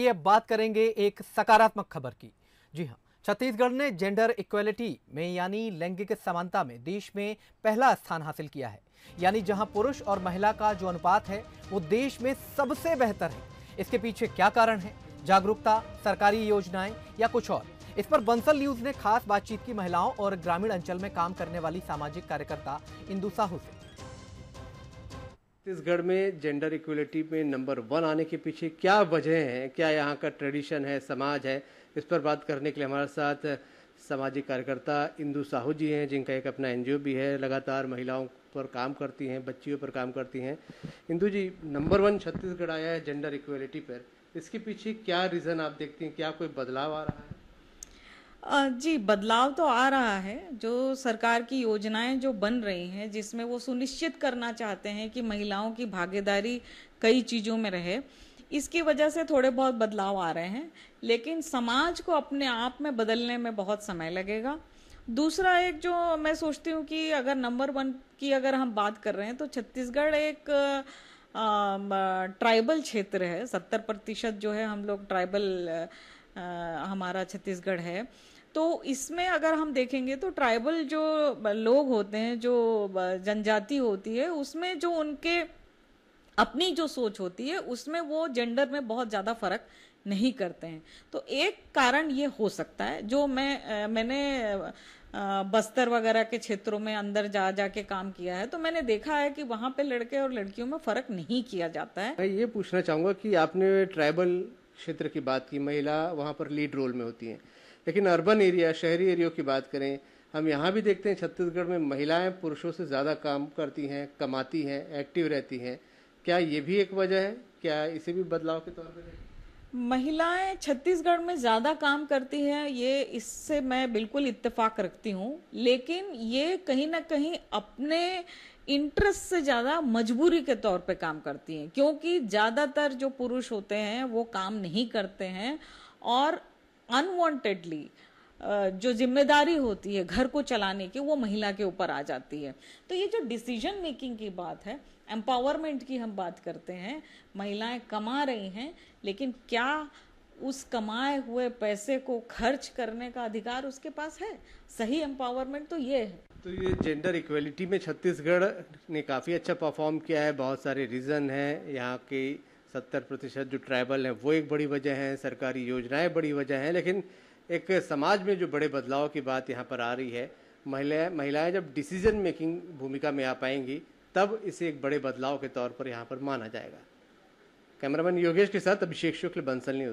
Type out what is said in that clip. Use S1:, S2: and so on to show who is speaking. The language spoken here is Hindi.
S1: ये अब बात करेंगे एक सकारात्मक खबर की जी हाँ छत्तीसगढ़ ने जेंडर इक्वेलिटी में यानी लैंगिक समानता में देश में पहला स्थान हासिल किया है यानी जहां पुरुष और महिला का जो अनुपात है वो देश में सबसे बेहतर है इसके पीछे क्या कारण है जागरूकता सरकारी योजनाएं या कुछ और इस पर बंसल न्यूज ने खास बातचीत की महिलाओं और ग्रामीण अंचल में काम करने वाली सामाजिक कार्यकर्ता इंदू साहू से
S2: छत्तीसगढ़ में जेंडर इक्वलिटी में नंबर वन आने के पीछे क्या वजह है क्या यहाँ का ट्रेडिशन है समाज है इस पर बात करने के लिए हमारे साथ सामाजिक कार्यकर्ता इंदू साहू जी हैं जिनका एक अपना एनजीओ भी है लगातार महिलाओं पर काम करती हैं बच्चियों पर काम करती हैं इंदू जी नंबर वन छत्तीसगढ़ आया है जेंडर इक्वलिटी पर इसके पीछे क्या रीज़न आप देखती हैं क्या कोई बदलाव आ रहा है
S3: जी बदलाव तो आ रहा है जो सरकार की योजनाएं जो बन रही हैं जिसमें वो सुनिश्चित करना चाहते हैं कि महिलाओं की भागीदारी कई चीज़ों में रहे इसकी वजह से थोड़े बहुत बदलाव आ रहे हैं लेकिन समाज को अपने आप में बदलने में बहुत समय लगेगा दूसरा एक जो मैं सोचती हूँ कि अगर नंबर वन की अगर हम बात कर रहे हैं तो छत्तीसगढ़ एक आ, ट्राइबल क्षेत्र है सत्तर प्रतिशत जो है हम लोग ट्राइबल हमारा छत्तीसगढ़ है तो इसमें अगर हम देखेंगे तो ट्राइबल जो लोग होते हैं जो जनजाति होती है उसमें जो उनके अपनी जो सोच होती है उसमें वो जेंडर में बहुत ज़्यादा फर्क नहीं करते हैं तो एक कारण ये हो सकता है जो मैं मैंने बस्तर वगैरह के क्षेत्रों में अंदर जा जा के काम किया है तो मैंने देखा है कि वहाँ पे लड़के और लड़कियों में फर्क नहीं किया जाता है
S2: मैं ये पूछना चाहूंगा कि आपने ट्राइबल क्षेत्र की बात की महिला वहाँ पर लीड रोल में होती हैं लेकिन अर्बन एरिया शहरी एरियो की बात करें हम यहाँ भी देखते हैं छत्तीसगढ़ में महिलाएं पुरुषों से ज़्यादा काम करती हैं कमाती हैं एक्टिव रहती हैं क्या ये भी एक वजह है क्या इसे भी बदलाव के तौर पर
S3: महिलाएं छत्तीसगढ़ में ज़्यादा काम करती हैं ये इससे मैं बिल्कुल इत्तेफाक रखती हूँ लेकिन ये कहीं ना कहीं अपने इंटरेस्ट से ज्यादा मजबूरी के तौर पे काम करती हैं क्योंकि ज्यादातर जो पुरुष होते हैं वो काम नहीं करते हैं और अनवांटेडली जो जिम्मेदारी होती है घर को चलाने की वो महिला के ऊपर आ जाती है तो ये जो डिसीजन मेकिंग की बात है एम्पावरमेंट की हम बात करते हैं महिलाएं कमा रही हैं लेकिन क्या उस कमाए हुए पैसे को खर्च करने का अधिकार उसके पास है सही एम्पावरमेंट तो ये है
S2: तो ये जेंडर इक्वलिटी में छत्तीसगढ़ ने काफ़ी अच्छा परफॉर्म किया है बहुत सारे रीज़न हैं यहाँ के सत्तर प्रतिशत जो ट्राइबल हैं वो एक बड़ी वजह है सरकारी योजनाएं बड़ी वजह हैं लेकिन एक समाज में जो बड़े बदलाव की बात यहाँ पर आ रही है महिलाएं महिलाएं जब डिसीजन मेकिंग भूमिका में आ पाएंगी तब इसे एक बड़े बदलाव के तौर पर यहाँ पर माना जाएगा कैमरामैन योगेश के साथ अभिषेक शुक्ल बंसल न्यूज